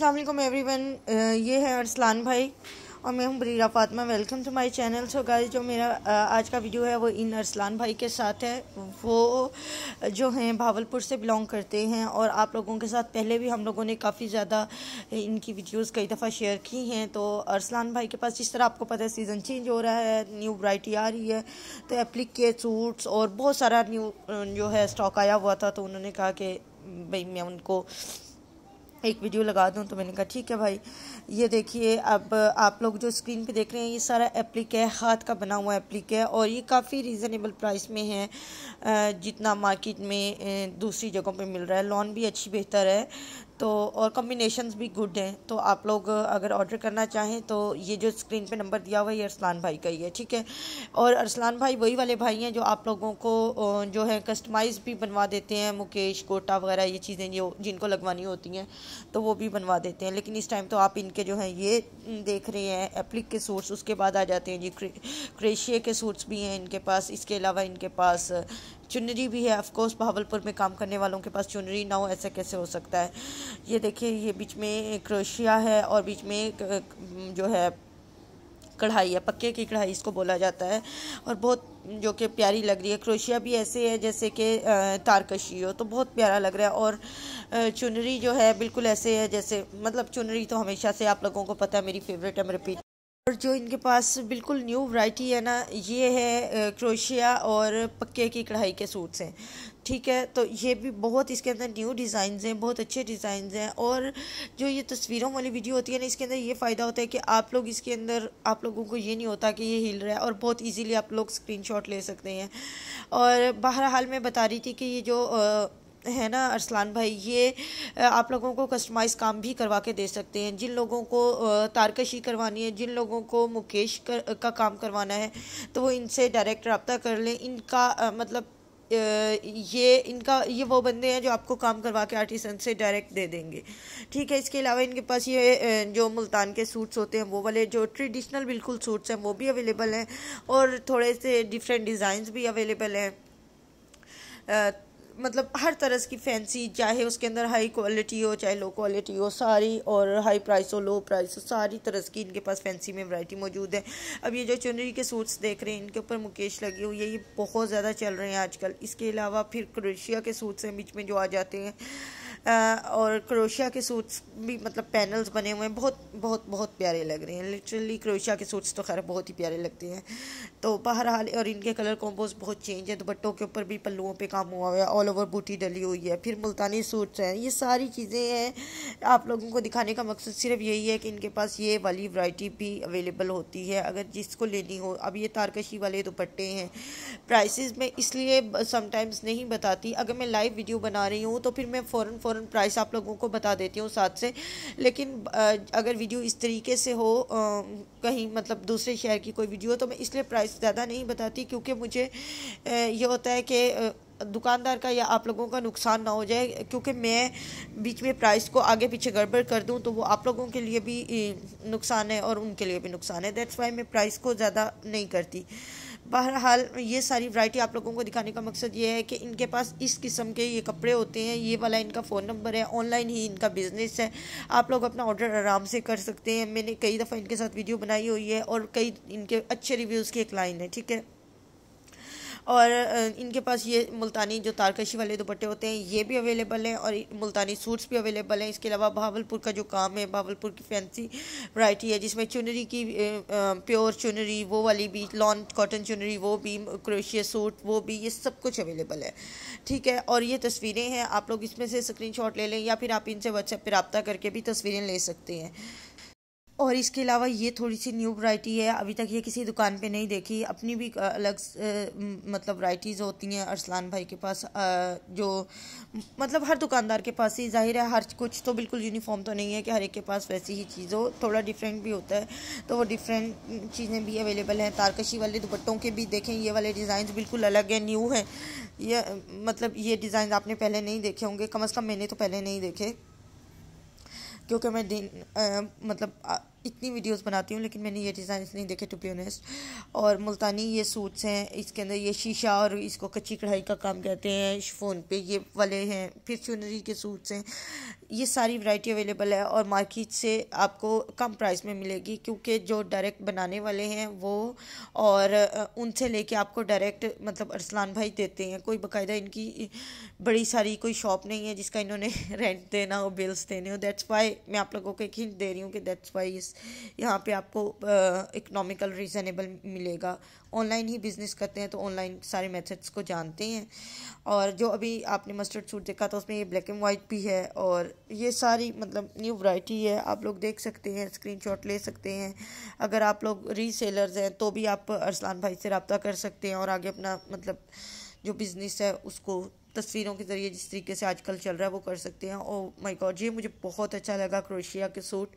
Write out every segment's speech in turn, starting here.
अल्लाम every one ये है अरसलान भाई और मैं हूँ Barira Fatma welcome to my channel so guys जो मेरा uh, आज का वीडियो है वो इन अरसलान भाई के साथ है वो uh, जो हैं भावलपुर से बिलोंग करते हैं और आप लोगों के साथ पहले भी हम लोगों ने काफ़ी ज़्यादा uh, इनकी वीडियोस कई दफ़ा शेयर की हैं तो अरसलान भाई के पास जिस तरह आपको पता है सीज़न चेंज हो रहा है न्यू वराइटी आ रही है तो एप्लिक के सूट्स और बहुत सारा न्यू जो है स्टॉक आया हुआ था तो उन्होंने कहा कि भाई मैं उनको एक वीडियो लगा दूँ तो मैंने कहा ठीक है भाई ये देखिए अब आप लोग जो स्क्रीन पे देख रहे हैं ये सारा एप्लिक है हाथ का बना हुआ एप्लिक है और ये काफ़ी रीज़नेबल प्राइस में है जितना मार्केट में दूसरी जगहों पे मिल रहा है लॉन भी अच्छी बेहतर है तो और कॉम्बिनेशंस भी गुड हैं तो आप लोग अगर ऑर्डर करना चाहें तो ये जो स्क्रीन पे नंबर दिया हुआ है ये अरसलान भाई का ही है ठीक है और अरसलान भाई वही वाले भाई हैं जो आप लोगों को जो है कस्टमाइज़ भी बनवा देते हैं मुकेश कोटा वगैरह ये चीज़ें जो जिनको लगवानी होती हैं तो वो भी बनवा देते हैं लेकिन इस टाइम तो आप इनके जो हैं ये देख रहे हैं एप्लिक के सूट्स उसके बाद आ जाते हैं जी क्रेशिया के सूट्स भी हैं इनके पास इसके अलावा इनके पास चुनरी भी है ऑफकोर्स बहावलपुर में काम करने वालों के पास चुनरी ना हो ऐसा कैसे हो सकता है ये देखिए ये बीच में क्रोशिया है और बीच में जो है कढ़ाई है पक्के की कढ़ाई इसको बोला जाता है और बहुत जो कि प्यारी लग रही है क्रोशिया भी ऐसे है जैसे कि तारकशी हो तो बहुत प्यारा लग रहा है और चुनरी जो है बिल्कुल ऐसे है जैसे मतलब चुनरी तो हमेशा से आप लोगों को पता है मेरी फेवरेट है मैं रिपीट और जो इनके पास बिल्कुल न्यू वैरायटी है ना ये है क्रोशिया और पक्के की कढ़ाई के सूट्स हैं ठीक है तो ये भी बहुत इसके अंदर न्यू डिज़ाइन हैं बहुत अच्छे डिज़ाइन हैं और जो ये तस्वीरों वाली वीडियो होती है ना इसके अंदर ये फ़ायदा होता है कि आप लोग इसके अंदर आप लोगों को ये नहीं होता कि ये हिल रहा है और बहुत ईजीली आप लोग स्क्रीन ले सकते हैं और बहरहाल मैं बता रही थी कि ये जो आ, है ना अरसलान भाई ये आप लोगों को कस्टमाइज काम भी करवा के दे सकते हैं जिन लोगों को तारकशी करवानी है जिन लोगों को मुकेश कर, का काम करवाना है तो वो इनसे डायरेक्ट रबता कर लें इनका मतलब ये इनका ये वो बंदे हैं जो आपको काम करवा के आर्टिसन से डायरेक्ट दे देंगे ठीक है इसके अलावा इनके पास ये जो मुल्तान के सूट्स होते हैं वो वाले जो ट्रेडिशनल बिल्कुल सूट्स हैं वो भी अवेलेबल हैं और थोड़े से डिफरेंट डिज़ाइंस भी अवेलेबल हैं मतलब हर तरह की फैंसी चाहे उसके अंदर हाई क्वालिटी हो चाहे लो क्वालिटी हो सारी और हाई प्राइस हो लो प्राइस हो सारी तरह की इनके पास फैंसी में वैरायटी मौजूद है अब ये जो चुनरी के सूट्स देख रहे हैं इनके ऊपर मुकेश लगी हुई है ये बहुत ज़्यादा चल रहे हैं आजकल इसके अलावा फिर क्रोशिया के सूट्स हैं बीच में जो आ जाते हैं और क्रोशिया के सूट्स भी मतलब पैनल्स बने हुए हैं बहुत बहुत बहुत प्यारे लग रहे हैं लिटरली क्रोशिया के सूट्स तो खैर बहुत ही प्यारे लगते हैं तो बहरहाल और इनके कलर कॉम्बोज बहुत चेंज है दुपट्टों के ऊपर भी पल्लुओं पे काम हुआ हुआ है ऑल ओवर बूटी डली हुई है फिर मुल्तानी सूट्स हैं ये सारी चीज़ें हैं आप लोगों को दिखाने का मकसद सिर्फ यही है कि इनके पास ये वाली वैरायटी भी अवेलेबल होती है अगर जिसको लेनी हो अब ये तारकशी वाले दुपट्टे हैं प्राइस में इसलिए समटाइम्स नहीं बताती अगर मैं लाइव वीडियो बना रही हूँ तो फिर मैं फ़ौर फ़ौर प्राइस आप लोगों को बता देती हूँ साथ से लेकिन अगर वीडियो इस तरीके से हो कहीं मतलब दूसरे शहर की कोई वीडियो तो मैं इसलिए प्राइस प्राइस ज़्यादा नहीं बताती क्योंकि मुझे ये होता है कि दुकानदार का या आप लोगों का नुकसान ना हो जाए क्योंकि मैं बीच में प्राइस को आगे पीछे गड़बड़ कर दूं तो वो आप लोगों के लिए भी नुकसान है और उनके लिए भी नुकसान है दैट्स वाई मैं प्राइस को ज़्यादा नहीं करती बहरहाल ये सारी वैरायटी आप लोगों को दिखाने का मकसद ये है कि इनके पास इस किस्म के ये कपड़े होते हैं ये वाला इनका फ़ोन नंबर है ऑनलाइन ही इनका बिज़नेस है आप लोग अपना ऑर्डर आराम से कर सकते हैं मैंने कई दफ़ा इनके साथ वीडियो बनाई हुई है और कई इनके अच्छे रिव्यूज़ की एक लाइन है ठीक है और इनके पास ये मुल्तानी जो तारकशी वाले दुपट्टे होते हैं ये भी अवेलेबल हैं और मुल्तानी सूट्स भी अवेलेबल हैं इसके अलावा भावलपुर का जो काम है भावलपुर की फैंसी वैरायटी है जिसमें चुनरी की प्योर चुनरी वो वाली भी लॉन कॉटन चुनरी वो भी क्रोशिया सूट वो भी ये सब कुछ अवेलेबल है ठीक है और ये तस्वीरें हैं आप लोग इसमें से स्क्रीन ले लें या फिर आप इनसे व्हाट्सएप पर रबता करके भी तस्वीरें ले सकते हैं और इसके अलावा ये थोड़ी सी न्यू वैरायटी है अभी तक ये किसी दुकान पे नहीं देखी अपनी भी अलग मतलब वराइटीज़ होती हैं अरसलान भाई के पास जो मतलब हर दुकानदार के पास ही जाहिर है हर कुछ तो बिल्कुल यूनिफॉर्म तो नहीं है कि हर एक के पास वैसी ही चीज़ हो थोड़ा डिफरेंट भी होता है तो वो डिफरेंट चीज़ें भी अवेलेबल हैं तारकशी वाले दुपट्टों के भी देखें ये वाले डिज़ाइन बिल्कुल अलग हैं न्यू हैं ये मतलब ये डिज़ाइन आपने पहले नहीं देखे होंगे कम अज़ कम मैंने तो पहले नहीं देखे क्योंकि मैं दिन आ, मतलब इतनी वीडियोस बनाती हूँ लेकिन मैंने ये डिज़ाइन नहीं देखे टू बी ऑनेस्ट और मुल्तानी ये सूट्स हैं इसके अंदर ये शीशा और इसको कच्ची कढ़ाई का काम कहते हैं फोन पे ये वाले हैं फिर चुनरी के सूट्स हैं ये सारी वैरायटी अवेलेबल है और मार्केट से आपको कम प्राइस में मिलेगी क्योंकि जो डायरेक्ट बनाने वाले हैं वो और उनसे लेके आपको डायरेक्ट मतलब अरसलान भाई देते हैं कोई बकायदा इनकी बड़ी सारी कोई शॉप नहीं है जिसका इन्होंने रेंट देना हो बिल्स देने हो दैट्स वाई मैं आप लोगों को एक हिंट दे रही हूँ कि दैट्स वाई इस यहाँ पर आपको इकनॉमिकल रीज़नेबल मिलेगा ऑनलाइन ही बिज़नेस करते हैं तो ऑनलाइन सारे मेथड्स को जानते हैं और जो अभी आपने मस्टर्ड सूट देखा था उसमें ये ब्लैक एंड वाइट भी है और ये सारी मतलब न्यू वैरायटी है आप लोग देख सकते हैं स्क्रीनशॉट ले सकते हैं अगर आप लोग रीसेलर्स हैं तो भी आप अरसलान भाई से रबता कर सकते हैं और आगे अपना मतलब जो बिज़नेस है उसको तस्वीरों के ज़रिए जिस तरीके से आजकल चल रहा है वो कर सकते हैं और माय गॉड ये मुझे बहुत अच्छा लगा क्रोशिया के सूट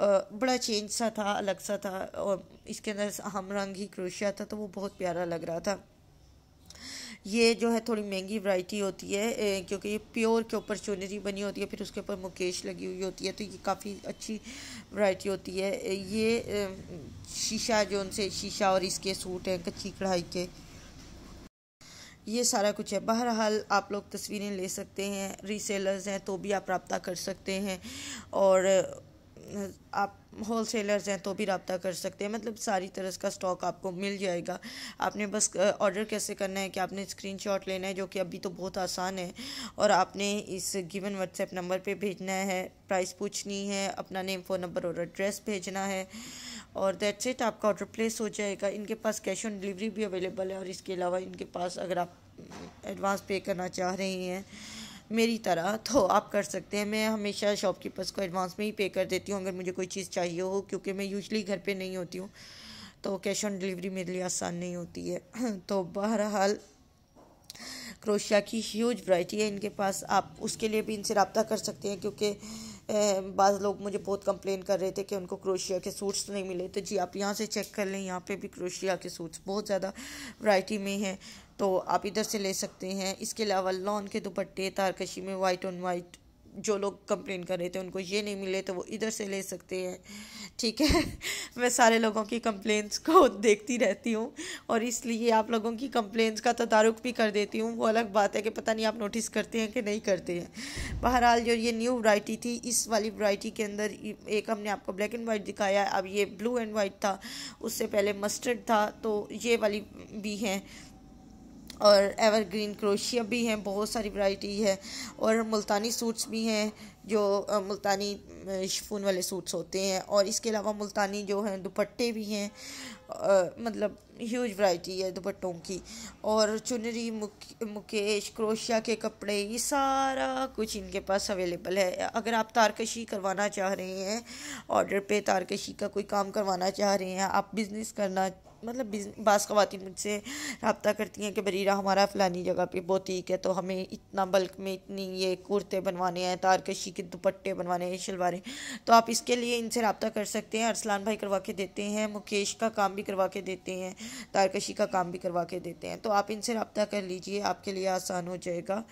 बड़ा चेंज सा था अलग सा था और इसके अंदर हम रंग ही क्रोशिया था तो वो बहुत प्यारा लग रहा था ये जो है थोड़ी महंगी वैरायटी होती है क्योंकि ये प्योर के ऊपर चुनरी बनी होती है फिर उसके ऊपर मुकेश लगी हुई होती है तो ये काफ़ी अच्छी वैरायटी होती है ये शीशा जो उनसे शीशा और इसके सूट हैं कच्ची कढ़ाई के ये सारा कुछ है बहरहाल आप लोग तस्वीरें ले सकते हैं रीसेलर्स हैं तो भी आप रबता कर सकते हैं और आप होल सेलर्स हैं तो भी रबता कर सकते हैं मतलब सारी तरह का स्टॉक आपको मिल जाएगा आपने बस ऑर्डर कैसे करना है कि आपने स्क्रीन शॉट लेना है जो कि अभी तो बहुत आसान है और आपने इस गिवन व्हाट्सएप नंबर पर भेजना है प्राइस पूछनी है अपना नेम फ़ोन नंबर और एड्रेस भेजना है और दैट्स इट आपका ऑर्डर प्लेस हो जाएगा इनके पास कैश ऑन डिलीवरी भी अवेलेबल है और इसके अलावा इनके पास अगर आप एडवांस पे करना चाह रही हैं मेरी तरह तो आप कर सकते हैं मैं हमेशा शॉपकीपर्स को एडवांस में ही पे कर देती हूँ अगर मुझे कोई चीज़ चाहिए हो क्योंकि मैं यूजली घर पे नहीं होती हूँ तो कैश ऑन डिलीवरी मेरे लिए आसान नहीं होती है तो बहरहाल क्रोशिया की ह्यूज वाइटी है इनके पास आप उसके लिए भी इनसे रबता कर सकते हैं क्योंकि बाद लोग मुझे बहुत कंप्लेन कर रहे थे कि उनको क्रोशिया के सूट्स नहीं मिले तो जी आप यहाँ से चेक कर लें यहाँ पे भी क्रोशिया के सूट्स बहुत ज़्यादा वैरायटी में हैं तो आप इधर से ले सकते हैं इसके अलावा लॉन के दुपट्टे तारकशी में वाइट ऑन वाइट जो लोग कंप्लेन कर रहे थे उनको ये नहीं मिले तो वो इधर से ले सकते हैं ठीक है मैं सारे लोगों की कंप्लेंट्स को देखती रहती हूँ और इसलिए आप लोगों की कंप्लेंट्स का तदारुक भी कर देती हूँ वो अलग बात है कि पता नहीं आप नोटिस करते हैं कि नहीं करते हैं बहरहाल जो ये न्यू वैरायटी थी इस वाली वैरायटी के अंदर एक हमने आपको ब्लैक एंड वाइट दिखाया अब ये ब्लू एंड वाइट था उससे पहले मस्टर्ड था तो ये वाली भी हैं और एवरग्रीन क्रोशिया भी हैं बहुत सारी वैरायटी है और मुल्तानी सूट्स भी हैं जो मुल्तानी शिफून वाले सूट्स होते हैं और इसके अलावा मुल्तानी जो हैं दुपट्टे भी हैं मतलब ह्यूज वैरायटी है दुपट्टों की और चुनरी मुकेश क्रोशिया के कपड़े ये सारा कुछ इनके पास अवेलेबल है अगर आप तारकशी करवाना चाह रहे हैं ऑर्डर पे तारकशी का कोई काम करवाना चाह रहे हैं आप बिज़नेस करना मतलब बास खातन मुझसे रबता करती हैं कि बरीरा हमारा फ़लानी जगह पे बोतीक है तो हमें इतना बल्क में इतनी ये कुर्ते बनवाने हैं तारकशी के दुपट्टे बनवाने हैं शलवारें तो आप इसके लिए इनसे रबता कर सकते हैं अरसलान भाई करवा के देते हैं मुकेश का काम भी करवा के देते हैं तारकशी का काम भी करवा के देते हैं तो आप इनसे रबता कर लीजिए आपके लिए आसान हो जाएगा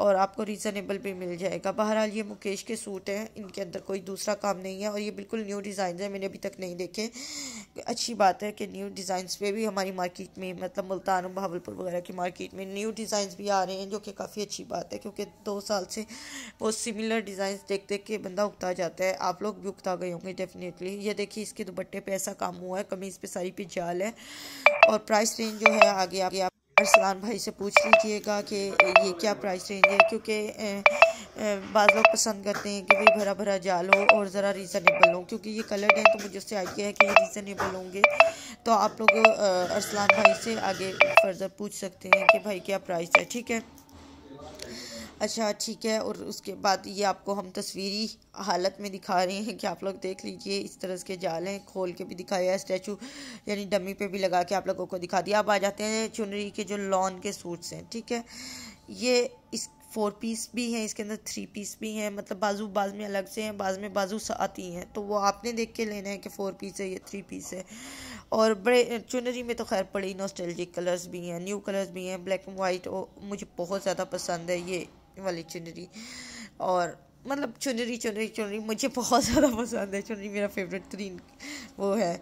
और आपको रीज़नेबल भी मिल जाएगा बहरहाल ये मुकेश के सूट हैं इनके अंदर कोई दूसरा काम नहीं है और ये बिल्कुल न्यू डिज़ाइन है मैंने अभी तक नहीं देखे अच्छी बात है कि न्यू डिज़ाइंस पे भी हमारी मार्केट में मतलब मुल्तान और वगैरह की मार्केट में न्यू डिज़ाइंस भी आ रहे हैं जो कि काफ़ी अच्छी बात है क्योंकि दो साल से वो सिमिलर डिज़ाइंस देख देख के बंदा उगता जाता है आप लोग भी उगता गए होंगे डेफिनेटली ये देखिए इसके दुपट्टे पर ऐसा काम हुआ है कमीज़ पर सारी पे जाल है और प्राइस रेंज जो है आगे आगे आप अरसलान भाई से पूछ लीजिएगा कि ये क्या प्राइस रेंज है क्योंकि बाज़ लोग पसंद करते हैं कि भाई भरा भरा जाल हो और ज़रा रीज़नेबल हो क्योंकि ये कलर हैं तो मुझे उससे आइडिया है कि ये रीज़नेबल होंगे तो आप लोग अरसलान भाई से आगे फर्दर पूछ सकते हैं कि भाई क्या प्राइस है ठीक है अच्छा ठीक है और उसके बाद ये आपको हम तस्वीरी हालत में दिखा रहे हैं कि आप लोग देख लीजिए इस तरह के जाल हैं खोल के भी दिखाया है स्टैचू यानी डमी पे भी लगा के आप लोगों को दिखा दिया अब आ जाते हैं चुनरी के जो लॉन के सूट्स हैं ठीक है ये इस फोर पीस भी हैं इसके अंदर थ्री पीस भी हैं मतलब बाजू बाज में अलग से हैं बाज में बाजू आती हैं तो वो आपने देख के लेना है कि फोर पीस है या थ्री पीस है और बड़े चुनरी में तो खैर पड़ी नॉस्टैल्जिक कलर्स भी हैं न्यू कलर्स भी हैं ब्लैक एंड वाइट मुझे बहुत ज़्यादा पसंद है ये वाली चुनरी और मतलब चुनरी चुनरी चुनरी मुझे बहुत ज़्यादा पसंद है चुनरी मेरा फेवरेट तरीन वो है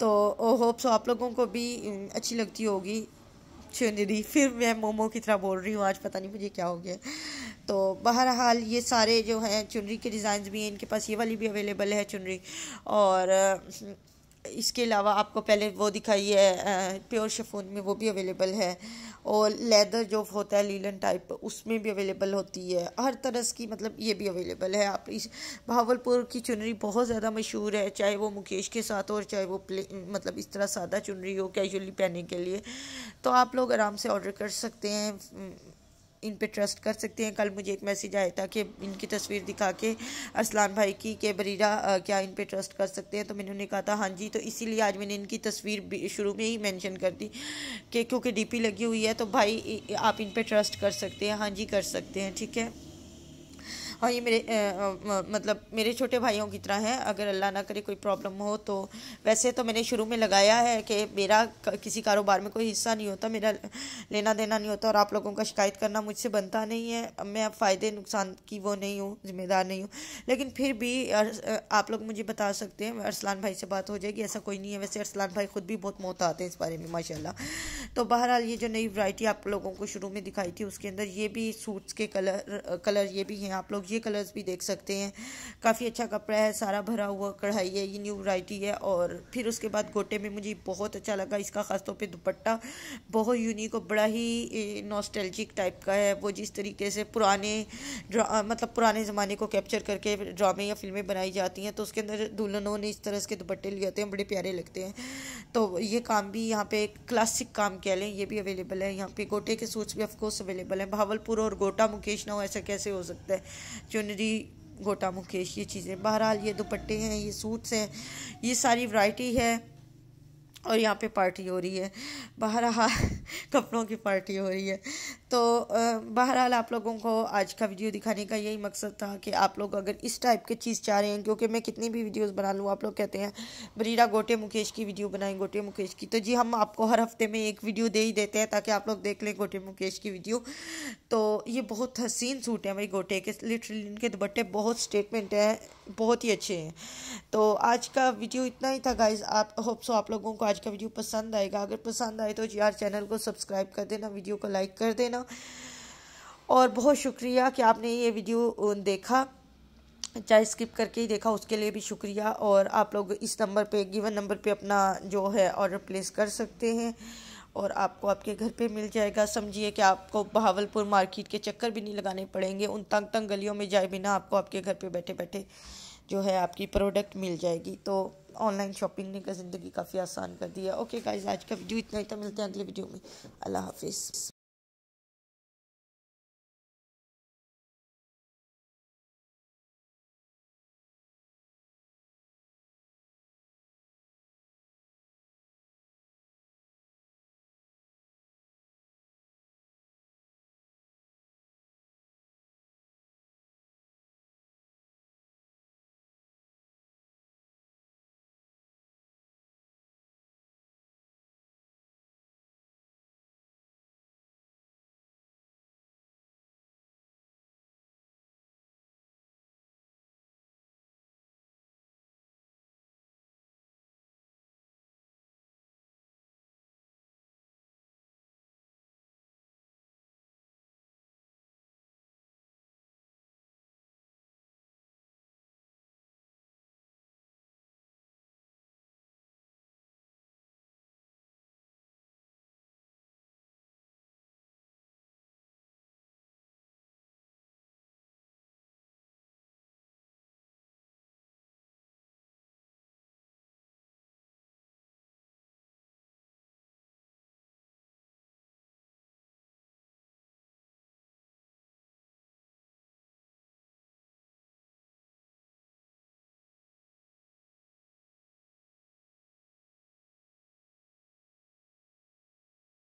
तो ओ होप सो आप लोगों को भी अच्छी लगती होगी चुनरी फिर मैं मोमो की तरह बोल रही हूँ आज पता नहीं मुझे क्या हो गया तो बहरहाल ये सारे जो हैं चुनरी के डिज़ाइन भी हैं इनके पास ये वाली भी अवेलेबल है चुनरी और इसके अलावा आपको पहले वो दिखाई है प्योर शफून में वो भी अवेलेबल है और लेदर जो होता है लीलन टाइप उसमें भी अवेलेबल होती है हर तरह की मतलब ये भी अवेलेबल है आप इस भावलपुर की चुनरी बहुत ज़्यादा मशहूर है चाहे वो मुकेश के साथ और चाहे वो प्ले मतलब इस तरह सादा चुनरी हो कैजुअली पहनने के लिए तो आप लोग आराम से ऑर्डर कर सकते हैं इन पर ट्रस्ट कर सकते हैं कल मुझे एक मैसेज आया था कि इनकी तस्वीर दिखा के अरसलान भाई की के बरीरा क्या इन पर ट्रस्ट कर सकते हैं तो मैंने उन्हें कहा था हाँ जी तो इसीलिए आज मैंने इनकी तस्वीर शुरू में ही मैंशन कर दी कि क्योंकि डी लगी हुई है तो भाई आप इन पर ट्रस्ट कर सकते हैं हाँ जी कर सकते हैं ठीक है और हाँ, ये मेरे आ, मतलब मेरे छोटे भाइयों की तरह हैं अगर अल्लाह ना करे कोई प्रॉब्लम हो तो वैसे तो मैंने शुरू में लगाया है कि मेरा किसी कारोबार में कोई हिस्सा नहीं होता मेरा लेना देना नहीं होता और आप लोगों का शिकायत करना मुझसे बनता नहीं है मैं अब फ़ायदे नुकसान की वो नहीं हूँ जिम्मेदार नहीं हूँ लेकिन फिर भी आप लोग मुझे बता सकते हैं अरसलान भाई से बात हो जाएगी ऐसा कोई नहीं है वैसे अरसलान भाई ख़ुद भी बहुत आते हैं इस बारे में माशा तो बहरहाल ये जो नई वरायटी आप लोगों को शुरू में दिखाई थी उसके अंदर ये भी सूट्स के कलर कलर ये भी हैं आप लोग ये कलर्स भी देख सकते हैं काफ़ी अच्छा कपड़ा है सारा भरा हुआ कढ़ाई है ये न्यू वैरायटी है और फिर उसके बाद गोटे में मुझे बहुत अच्छा लगा इसका ख़ासतौर पर दुपट्टा बहुत यूनिक और बड़ा ही नॉस्टैल्जिक टाइप का है वो जिस तरीके से पुराने मतलब पुराने ज़माने को कैप्चर करके ड्रामे या फिल्में बनाई जाती हैं तो उसके अंदर दुल्हनों ने इस तरह के दुपट्टे लिए होते हैं बड़े प्यारे लगते हैं तो ये काम भी यहाँ पे क्लासिक काम कह लें ये भी अवेलेबल है यहाँ पे गोटे के सूट्स भी ऑफकोर्स अवेलेबल हैं भावलपुर और गोटा मुकेश ना हो ऐसा कैसे हो सकता है चुनरी गोटा मुकेश ये चीज़ें बहरहाल ये दुपट्टे हैं ये सूट्स हैं ये सारी वैरायटी है और यहाँ पे पार्टी हो रही है बहरहाल कपड़ों की पार्टी हो रही है तो बहरहाल आप लोगों को आज का वीडियो दिखाने का यही मकसद था कि आप लोग अगर इस टाइप की चीज़ चाह रहे हैं क्योंकि मैं कितनी भी वीडियोस बना लूँ आप लोग कहते हैं बरीरा गोटे मुकेश की वीडियो बनाएं गोटे मुकेश की तो जी हम आपको हर हफ्ते में एक वीडियो दे ही देते हैं ताकि आप लोग देख लें गोटे मुकेश की वीडियो तो ये बहुत हसीन सूट है भाई गोटे के लिटरली इनके दुपट्टे बहुत स्टेटमेंट हैं बहुत ही अच्छे हैं तो आज का वीडियो इतना ही था गाइज आप होप सो आप लोगों को आज જો તમને પસંદ આઈ ગાગર પસંદ આઈ તો જ્યાર ચેનલ કો સબસ્ક્રાઇબ કરી દેના વિડિયો કો લાઈક કરી દેના ઓર બહોત શુક્રિયા કે આપને યે વિડિયો દેખા ચાહે સ્કીપ કરકે દેખા ઉસકે લિયે ભી શુક્રિયા ઓર આપ લોગ ઇસ નંબર પે ગિવન નંબર પે અપના જો હે ઓર્ડર પ્લેસ કર સકતે હે ઓર આપકો આપકે ઘર પે મિલ જાયેગા સમજીએ કે આપકો બહાવલપુર માર્કેટ કે ચક્કર ભી નહી લગાને પડેંગે ઉન તંગ તંગ ગલિયો મે જાય બિના આપકો આપકે ઘર પે બેઠે બેઠે જો હે આપકી પ્રોડક્ટ મિલ જાયેગી તો ऑनलाइन शॉपिंग ने का ज़िंदगी काफ़ी आसान कर दिया ओके गाइज आज का वीडियो इतना ही था मिलते हैं अगले वीडियो में अल्लाह हाफिज़